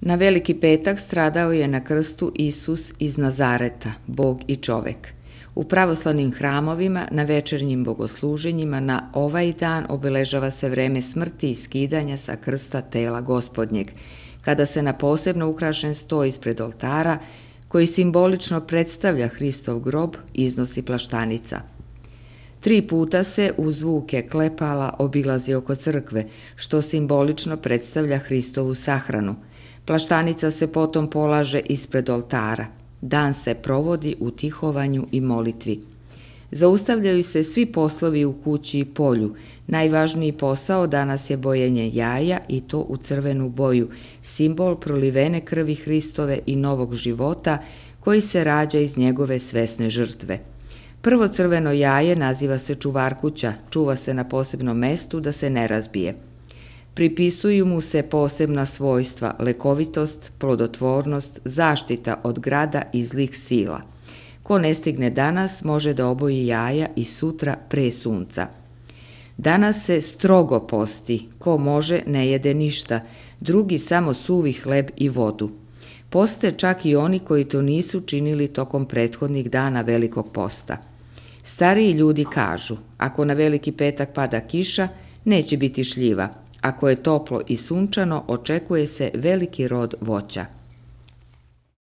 Na veliki petak stradao je na krstu Isus iz Nazareta, Bog i čovek. U pravoslavnim hramovima, na večernjim bogosluženjima, na ovaj dan obeležava se vreme smrti i skidanja sa krsta tela gospodnjeg, kada se na posebno ukrašen sto ispred oltara, koji simbolično predstavlja Hristov grob, iznosi plaštanica – Tri puta se u zvuke klepala obilazi oko crkve, što simbolično predstavlja Hristovu sahranu – Plaštanica se potom polaže ispred oltara. Dan se provodi u tihovanju i molitvi. Zaustavljaju se svi poslovi u kući i polju. Najvažniji posao danas je bojenje jaja i to u crvenu boju, simbol prolivene krvi Hristove i novog života koji se rađa iz njegove svesne žrtve. Prvo crveno jaje naziva se čuvarkuća, čuva se na posebnom mestu da se ne razbije – Pripisuju mu se posebna svojstva lekovitost, plodotvornost, zaštita od grada i zlih sila. Ko ne stigne danas može da oboji jaja i sutra pre sunca. Danas se strogo posti, ko može ne jede ništa, drugi samo suvi hleb i vodu. Poste čak i oni koji to nisu činili tokom prethodnih dana velikog posta. Stariji ljudi kažu, ako na veliki petak pada kiša, neće biti šljiva – Ako je toplo i sunčano, očekuje se veliki rod voća.